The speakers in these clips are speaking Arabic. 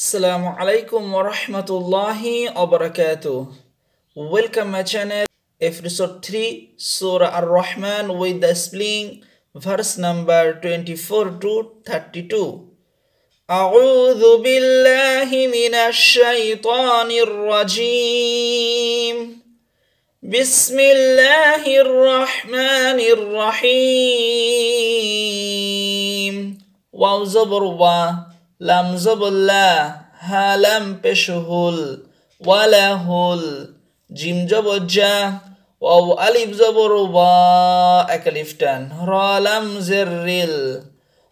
السلام عليكم wa rahmatullahi wa barakatuh. Welcome my channel episode 3 Surah Ar-Rahman with the spelling verse number 24 to 32. أعوذ بالله من الشيطان الرجيم بسم الله الرحمن الرحيم واو زبر لمزه بالله هلم بشهول ولا هول جيم جب جا واو الف زبر با اكلفتان را لم زرل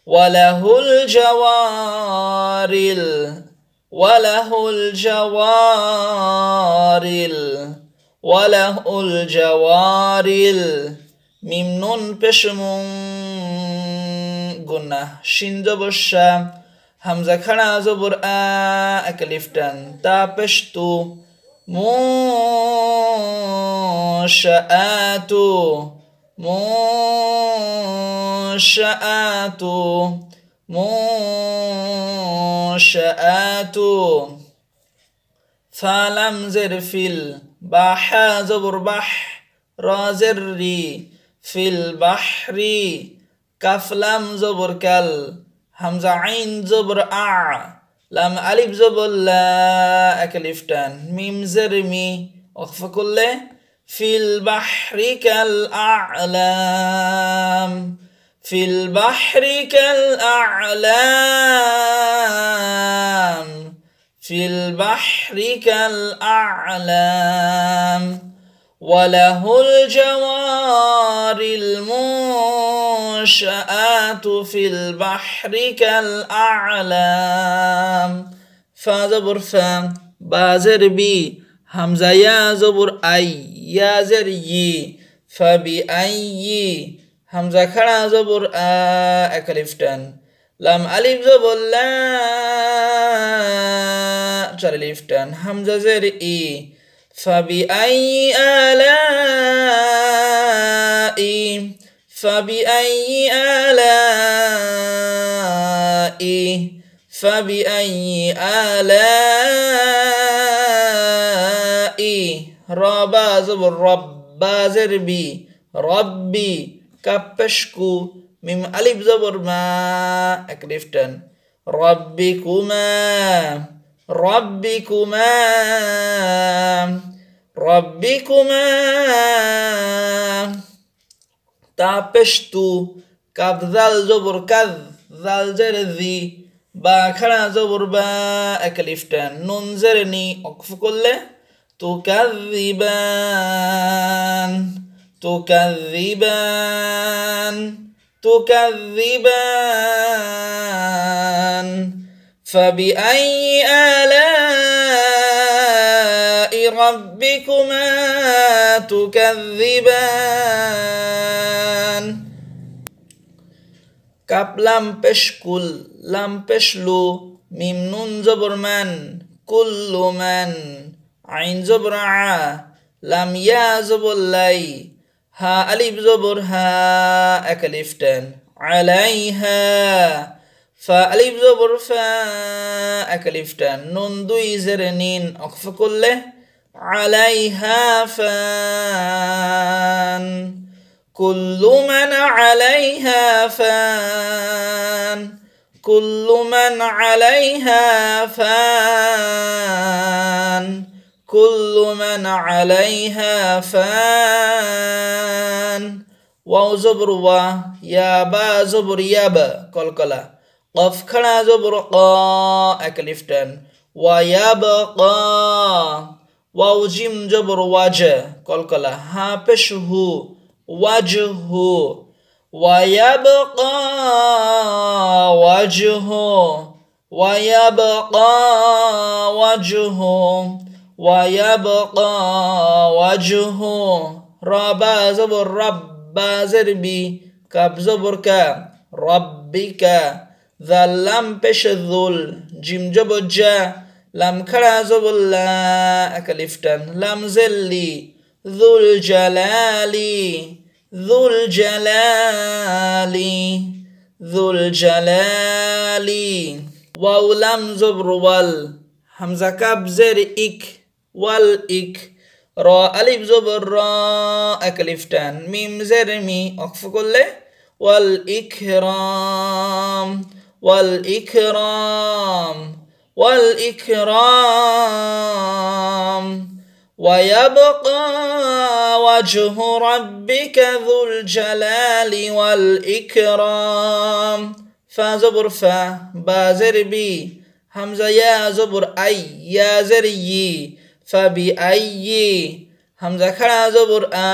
وله الجوارل وله الجوارل وله الجوارل ميم نون بشمون গুন্না সিঞ্জবস্যা حمزه خنا زبر آ اكلفتن تا پشتو منشآت منشآت منشآت فلم زر في البحر زبر بح رازري في البحر كفلم زبر كل همزة عين زبر ا لام ألف زبر لا اكلفتان ميم زرمي وقف كله في البحر كالأعلام في البحر كالأعلام في البحر كالأعلام وله الجوار المنشآت في البحر كالأعلام فا زبر فا بازر بي همزة يا زبر أي يا زر يي فبأي همزة كرا زبر آ أكلفتن لم ألف زبر لا ترلفتن همزة زر إي فبأي آلاء فبأي آلاء فبأي آلاء رابا زبر ربا زربي ربي كبشكو ميم ألف زبر ما أكرفتن ربكما ربكما ربكما تابشتو كذل زبر كذل زرذي با خڑا زبر با اكلفتا نون زرني اقف كله تكذبان تكذبان تكذبان فبأي آلام ربكما تكذبان কাপ লাম পেশ কুল লাম পেশ লু মিম নুন জবর মান কুল্লু ম্যান আইন জবর আ লাম ইয়া জবর লাই হা আলিফ জবর হা এক আলিফ টেন আলাই হা ফা আলিফ জবর ফা এক আলিফ টেন নুন দুই জেরে নিন অক্ফ করলে عليها فان كل من عليها فان كل من عليها فان كل من عليها فان واو زبر وا يا با زبر كل كلا قف خنا زبر قا اكليفتن ويبقى واو جيم جبر وجه قلقلة ها بش هو هو ويبقى وجهه ويبقى وجهه ويبقى وجهه ربا زبر ربا زربي كب زبر كا ربك ذا لم بش ذل جيم جبر جا لم كرا الله أكلفتن لم زلي ذو الجلال ذو الجلال ذو الجلال واو لم زبر وال همزة كاب زر إك وال إك را ألف زبر را أكلفتن ميم زر مي أقف كله والإكرام والإكرام والإكرام ويبقى وجه ربك ذو الجلال والإكرام فا زبر فا با زر بي همزة يا زبر أي يا زر يي فبأي همزة كرا زبر آ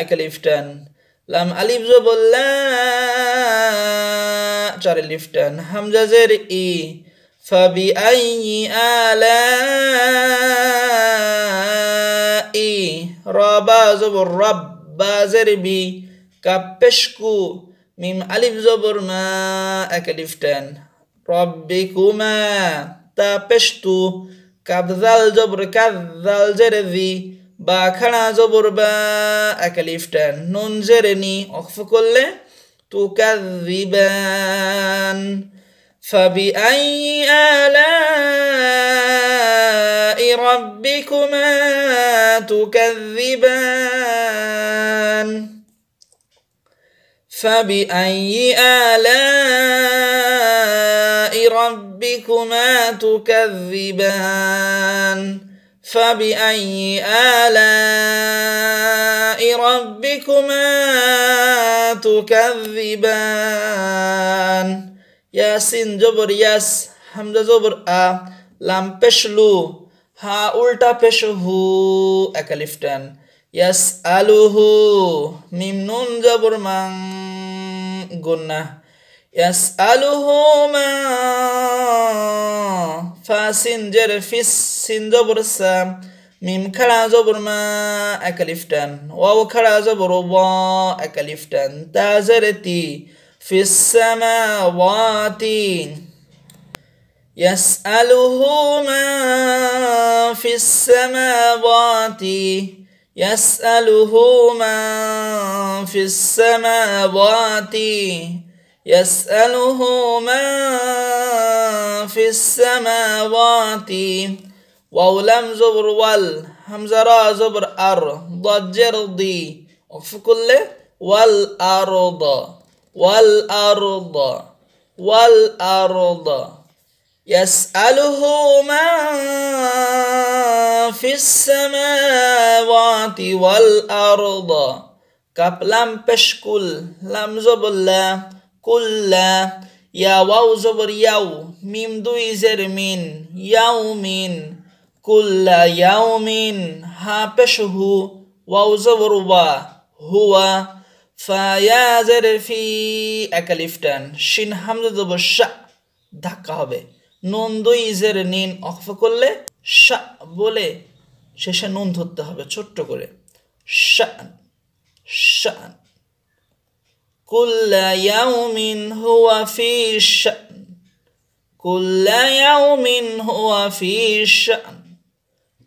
أكلفتن لم ألف زبر لا جاري لفتن همزة زر إي فبأي آلاء ربا زبر ربا زربي كبشكو ميم ألف زبر ما أكلفتان ربكما تابشتو كبذل زبر كذل زرذي বাখানা জবর বা একালিফটা নুন জেরেনি অক্ষ করলে তু কাজিবান فبأي آلاء ربكما تكذبان فبأي آلاء ربكما تكذبان فبأي آلاء ربكما تكذبان ইয়াসিন জবর ইয়াস হামজা জবর আ লাম পেশলু হা উল্টা পেশু হু একালিফ ইয়াস আলুহু মিম নুন জবর মাং গুন্না ইয়াস আলুহু মা ফা সিন জের ফিস সিন জবর সা মিম খড়া জবর মা একালিফটান ওয়াও খড়া জবর ওয়া একালিফটান তা তি في السماوات يسأله من في السماوات يسأله من في السماوات يسأله من في السماوات واو لم زبر وال همزة را زبر أر ضجر دي وفي كل والأرض والأرض والأرض يسأله من في السماوات والأرض كاب لم بشكل لم زبلا كلا يا واو زبر يو ميم دوي زر مين يومين كل يوم ها بشه واو زبر هو ফায়াজের ফি একালিফ টান শিন হামজা দেব শা ধাক্কা হবে নুন দুই ইজের নিন অক্ফ করলে শা বলে শেষে নুন ধরতে হবে ছোট্ট করে শান শান কুল্লা ইয়াউমিন হুয়া ফি শান কুল্লা ইয়াউমিন হুয়া ফি শান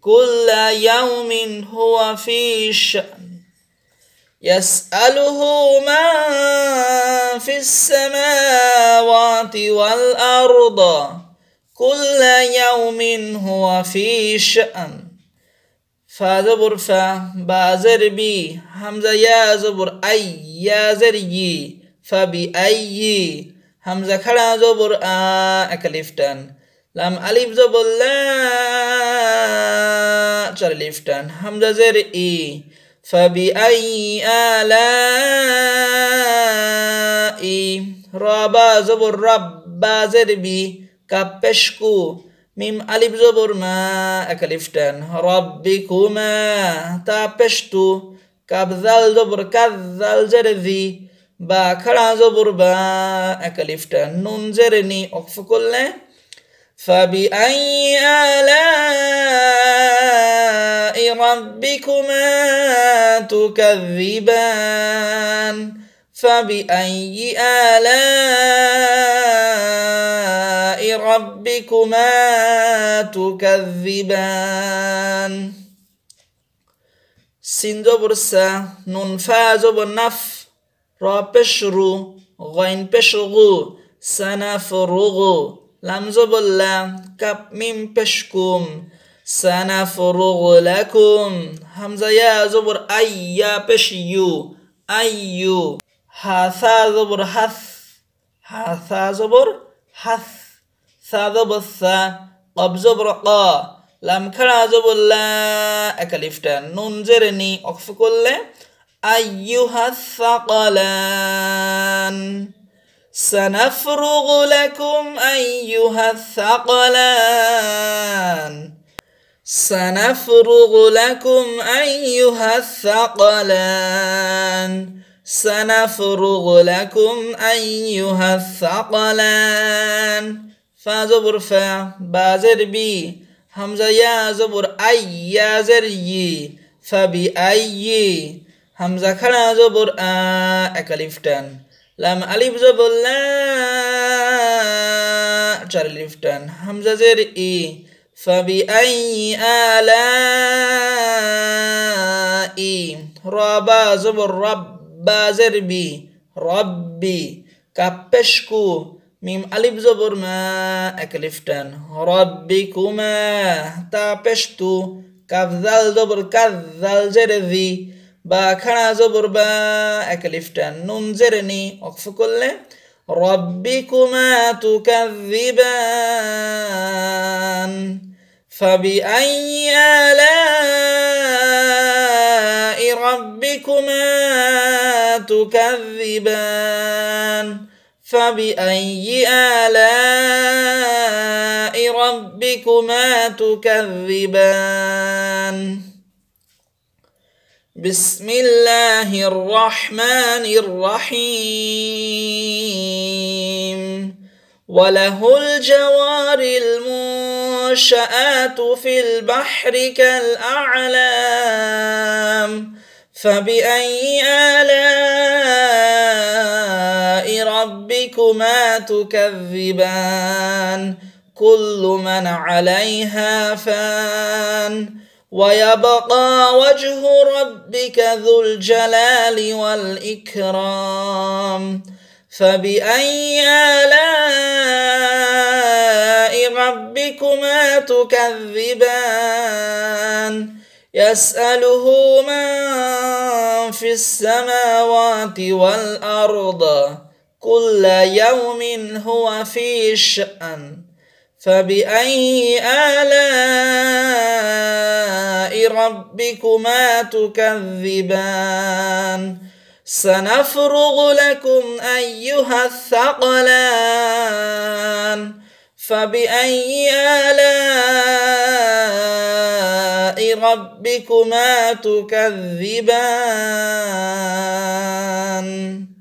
কুল্লা ইয়াউমিন হুয়া ফি শান يسأله من في السماوات والأرض كل يوم هو في شأن فازبر فا بازر بي همزة يا زبر أي يا زري فبي أي همزة كلا زبر آ أكلفتن لم ألف زبر لا تشرليفتن همزة زر إي فبأي آلاء رابا زبر ربا زربي كابشكو মিম আলিফ জবর না এক আলিফ টেন রব্বি কুমা তা পেশতু কাবজাল জবর কাজাল জেরেজি বা খাড়া জবর বা নুন ফাবি আই আলা ربكما تكذبان فبأي آلاء ربكما تكذبان سندو برسا ننفازو فاز بالنف را بشرو غين بشغو سنفرغو لمزو بالله كب من بشكم سنفرغ لكم همزة يا زبر اي يا بش يو أي زبر حث حثا زبر حث ثا زبر ثا قب زبر قا لم كرا زبر لا أكلفتا ننزرني اقف كل ايها الثقلان سنفرغ لكم ايها الثقلان سنفرغ لكم أيها الثقلان سنفرغ لكم أيها الثقلان فا زبر فا بازر بي همزة يا زبر أي يا زر يي فبأي همزة خنا زبر آ أكاليفتن لام أليف زبر لا چارليفتن همزة زر إي فبأي آلاء ربا زبر ربا زربي ربي كبشكو মিম আলিফ জবর মা এক আলিফ টান রব্বি কুমা তা পেশতু কাজাল বা খানা জবর বা এক আলিফ টান নুন জেরেনি করলে রব্বি কুমা তু কাজিবান فبأي آلاء ربكما تكذبان فبأي آلاء ربكما تكذبان بسم الله الرحمن الرحيم وله الجوار المنشآت في البحر كالأعلام فبأي آلاء ربكما تكذبان كل من عليها فان ويبقى وجه ربك ذو الجلال والإكرام فبأي آلاء ربكما تكذبان يساله من في السماوات والارض كل يوم هو في شان فباي الاء ربكما تكذبان سنفرغ لكم ايها الثقلان فبأي آلاء ربكما تكذبان